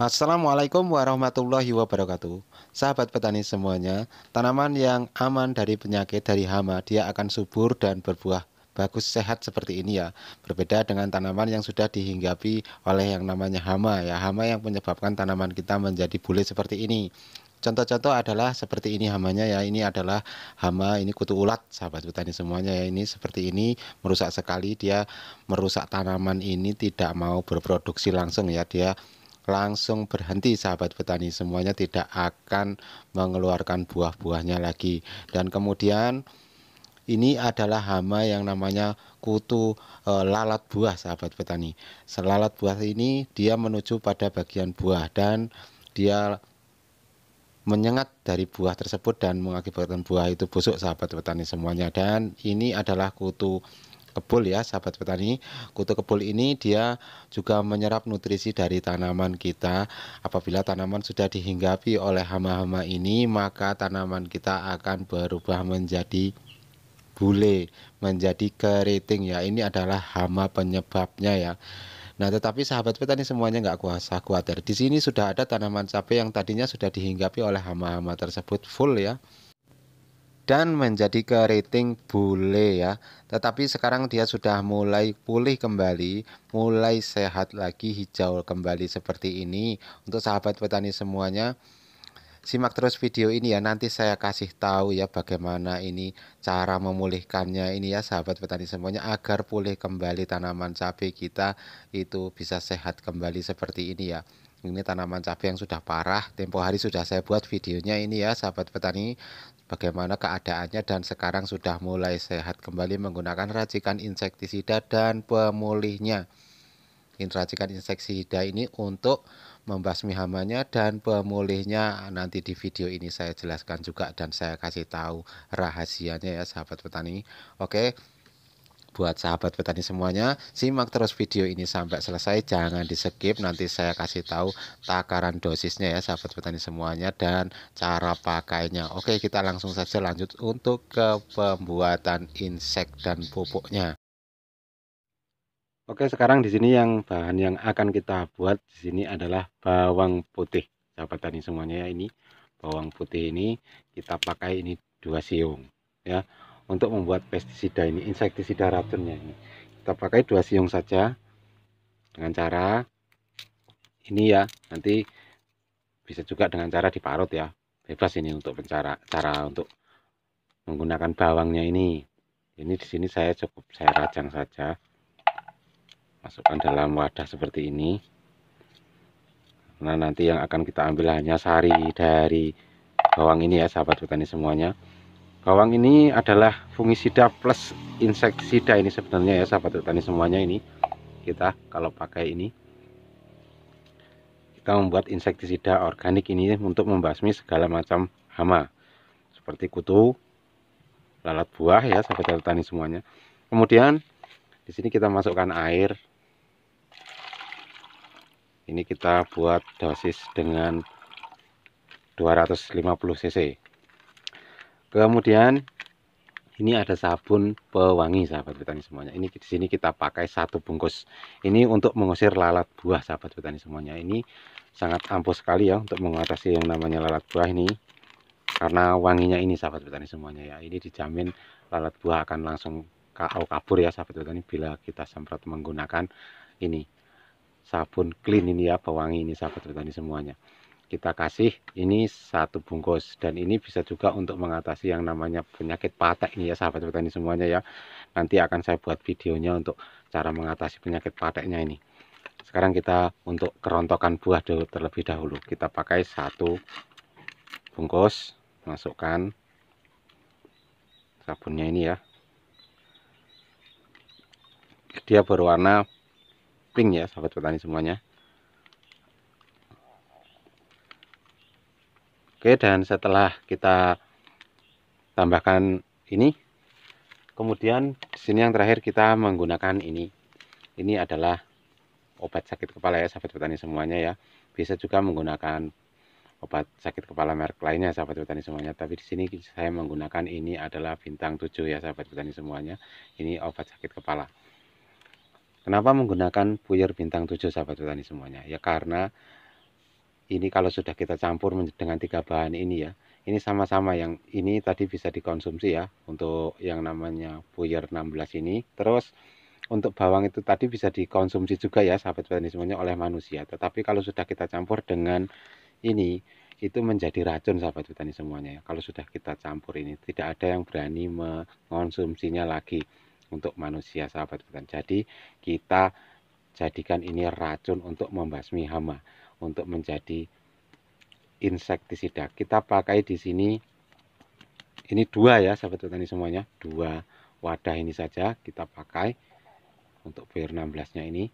Assalamualaikum warahmatullahi wabarakatuh Sahabat petani semuanya Tanaman yang aman dari penyakit dari hama Dia akan subur dan berbuah bagus sehat seperti ini ya berbeda dengan tanaman yang sudah dihinggapi oleh yang namanya hama ya hama yang menyebabkan tanaman kita menjadi bule seperti ini Contoh-contoh adalah seperti ini hamanya ya. Ini adalah hama, ini kutu ulat, sahabat petani semuanya ya. Ini seperti ini merusak sekali dia merusak tanaman ini tidak mau berproduksi langsung ya. Dia langsung berhenti sahabat petani semuanya tidak akan mengeluarkan buah-buahnya lagi dan kemudian ini adalah hama yang namanya kutu e, lalat buah sahabat petani selalat buah ini dia menuju pada bagian buah dan dia menyengat dari buah tersebut dan mengakibatkan buah itu busuk sahabat petani semuanya dan ini adalah kutu kebul ya sahabat petani kutu kebul ini dia juga menyerap nutrisi dari tanaman kita apabila tanaman sudah dihinggapi oleh hama-hama ini maka tanaman kita akan berubah menjadi bule menjadi keriting ya ini adalah hama penyebabnya ya Nah, tetapi sahabat petani semuanya nggak kuasa khawatir. Di sini sudah ada tanaman cabai yang tadinya sudah dihinggapi oleh hama-hama tersebut full ya dan menjadi ke rating bule ya. Tetapi sekarang dia sudah mulai pulih kembali, mulai sehat lagi, hijau kembali seperti ini. Untuk sahabat petani semuanya, simak terus video ini ya. Nanti saya kasih tahu ya bagaimana ini cara memulihkannya ini ya sahabat petani semuanya agar pulih kembali tanaman cabai kita itu bisa sehat kembali seperti ini ya ini tanaman cabai yang sudah parah tempo hari sudah saya buat videonya ini ya sahabat petani bagaimana keadaannya dan sekarang sudah mulai sehat kembali menggunakan racikan insektisida dan pemulihnya racikan insektisida ini untuk membasmi hamanya dan pemulihnya nanti di video ini saya jelaskan juga dan saya kasih tahu rahasianya ya sahabat petani oke buat sahabat petani semuanya simak terus video ini sampai selesai jangan di skip nanti saya kasih tahu takaran dosisnya ya sahabat petani semuanya dan cara pakainya oke kita langsung saja lanjut untuk ke pembuatan insek dan pupuknya oke sekarang di sini yang bahan yang akan kita buat di sini adalah bawang putih sahabat petani semuanya ya. ini bawang putih ini kita pakai ini dua siung ya untuk membuat pestisida ini insektisida racunnya ini kita pakai dua siung saja dengan cara ini ya nanti bisa juga dengan cara diparut ya bebas ini untuk pencara cara untuk menggunakan bawangnya ini ini di sini saya cukup saya rajang saja masukkan dalam wadah seperti ini Nah nanti yang akan kita ambil hanya sari dari bawang ini ya sahabat petani semuanya Bawang ini adalah fungisida plus insektisida ini sebenarnya ya sahabat petani semuanya ini kita kalau pakai ini kita membuat insektisida organik ini untuk membasmi segala macam hama seperti kutu, lalat buah ya sahabat petani semuanya. Kemudian di sini kita masukkan air. Ini kita buat dosis dengan 250 cc kemudian ini ada sabun pewangi sahabat petani semuanya ini di sini kita pakai satu bungkus ini untuk mengusir lalat buah sahabat petani semuanya ini sangat ampuh sekali ya untuk mengatasi yang namanya lalat buah ini karena wanginya ini sahabat petani semuanya ya ini dijamin lalat buah akan langsung kau kabur ya sahabat petani bila kita semprot menggunakan ini sabun clean ini ya pewangi ini sahabat petani semuanya kita kasih ini satu bungkus dan ini bisa juga untuk mengatasi yang namanya penyakit patek ini ya sahabat petani semuanya ya nanti akan saya buat videonya untuk cara mengatasi penyakit pateknya ini sekarang kita untuk kerontokan buah dulu terlebih dahulu kita pakai satu bungkus masukkan sabunnya ini ya dia berwarna pink ya sahabat petani semuanya Oke, dan setelah kita tambahkan ini, kemudian di sini yang terakhir kita menggunakan ini. Ini adalah obat sakit kepala ya, sahabat petani semuanya ya. Bisa juga menggunakan obat sakit kepala merek lainnya sahabat petani semuanya tapi di sini saya menggunakan ini adalah bintang 7 ya sahabat petani semuanya ini obat sakit kepala kenapa menggunakan puyer bintang 7 sahabat petani semuanya ya karena ini kalau sudah kita campur dengan tiga bahan ini ya ini sama-sama yang ini tadi bisa dikonsumsi ya untuk yang namanya Boyer 16 ini terus untuk bawang itu tadi bisa dikonsumsi juga ya sahabat petani semuanya oleh manusia tetapi kalau sudah kita campur dengan ini itu menjadi racun sahabat petani semuanya ya. kalau sudah kita campur ini tidak ada yang berani mengonsumsinya lagi untuk manusia sahabat petani jadi kita jadikan ini racun untuk membasmi hama untuk menjadi insektisida. Kita pakai di sini ini dua ya sahabat petani semuanya, dua wadah ini saja kita pakai untuk PR16-nya ini.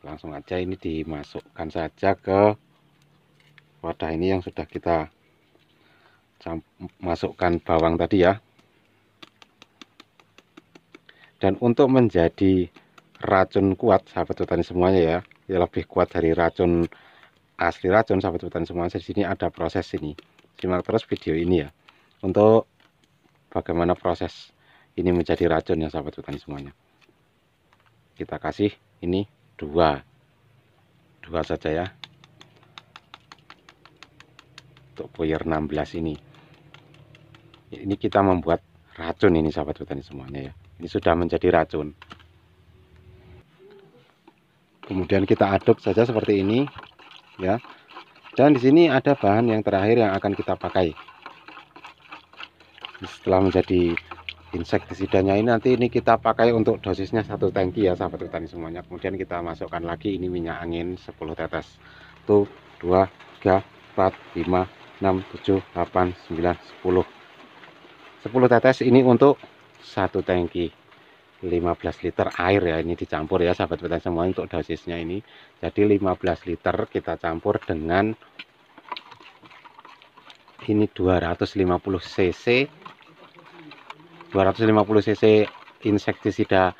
Langsung aja ini dimasukkan saja ke wadah ini yang sudah kita masukkan bawang tadi ya. Dan untuk menjadi racun kuat sahabat petani semuanya ya, ya lebih kuat dari racun asli racun sahabat hutan semua di sini ada proses ini simak terus video ini ya untuk bagaimana proses ini menjadi racun yang sahabat hutan semuanya kita kasih ini dua dua saja ya untuk boyer 16 ini ini kita membuat racun ini sahabat hutan semuanya ya ini sudah menjadi racun kemudian kita aduk saja seperti ini ya dan di sini ada bahan yang terakhir yang akan kita pakai setelah menjadi insektisidanya ini nanti ini kita pakai untuk dosisnya satu tangki ya sahabat petani semuanya kemudian kita masukkan lagi ini minyak angin 10 tetes itu 2 3 4 5 6 7 8 9 10 10 tetes ini untuk satu tangki 15 liter air ya ini dicampur ya sahabat petani semua untuk dosisnya ini jadi 15 liter kita campur dengan ini 250 cc 250 cc insektisida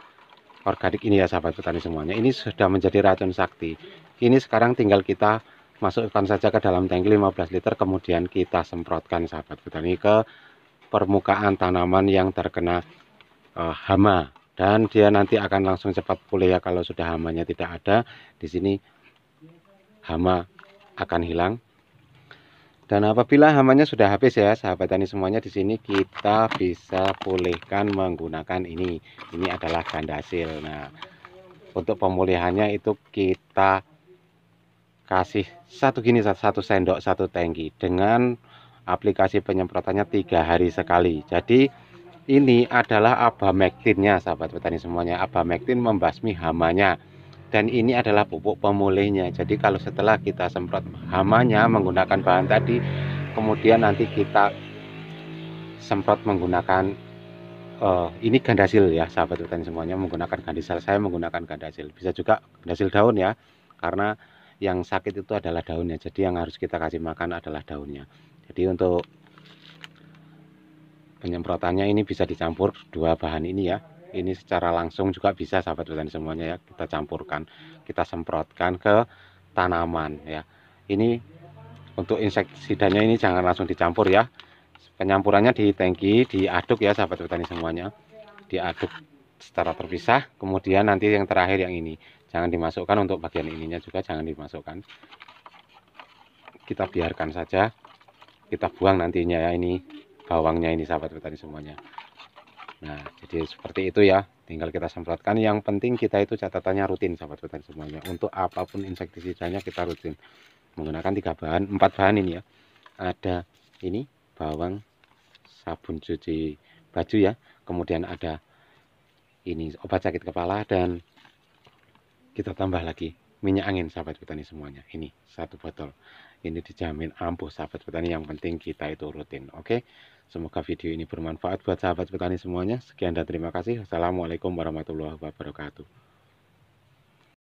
organik ini ya sahabat petani semuanya ini sudah menjadi racun sakti ini sekarang tinggal kita masukkan saja ke dalam tangki 15 liter kemudian kita semprotkan sahabat petani ke permukaan tanaman yang terkena uh, hama dan dia nanti akan langsung cepat pulih ya kalau sudah hamanya tidak ada di sini hama akan hilang dan apabila hamanya sudah habis ya sahabat tani semuanya di sini kita bisa pulihkan menggunakan ini ini adalah gandasil nah untuk pemulihannya itu kita kasih satu gini satu sendok satu tangki dengan aplikasi penyemprotannya tiga hari sekali jadi ini adalah abamektinnya sahabat petani semuanya abamektin membasmi hamanya dan ini adalah pupuk pemulihnya jadi kalau setelah kita semprot hamanya menggunakan bahan tadi kemudian nanti kita semprot menggunakan uh, ini gandasil ya sahabat petani semuanya menggunakan gandasil saya menggunakan gandasil bisa juga gandasil daun ya karena yang sakit itu adalah daunnya jadi yang harus kita kasih makan adalah daunnya jadi untuk penyemprotannya ini bisa dicampur dua bahan ini ya ini secara langsung juga bisa sahabat petani semuanya ya kita campurkan kita semprotkan ke tanaman ya ini untuk insektisidanya ini jangan langsung dicampur ya penyampurannya di tangki diaduk ya sahabat petani semuanya diaduk secara terpisah kemudian nanti yang terakhir yang ini jangan dimasukkan untuk bagian ininya juga jangan dimasukkan kita biarkan saja kita buang nantinya ya ini bawangnya ini sahabat petani semuanya nah jadi seperti itu ya tinggal kita semprotkan yang penting kita itu catatannya rutin sahabat petani semuanya untuk apapun insektisidanya kita rutin menggunakan tiga bahan empat bahan ini ya ada ini bawang sabun cuci baju ya kemudian ada ini obat sakit kepala dan kita tambah lagi minyak angin sahabat petani semuanya ini satu botol ini dijamin ampuh sahabat petani yang penting kita itu rutin oke semoga video ini bermanfaat buat sahabat petani semuanya sekian dan terima kasih assalamualaikum warahmatullahi wabarakatuh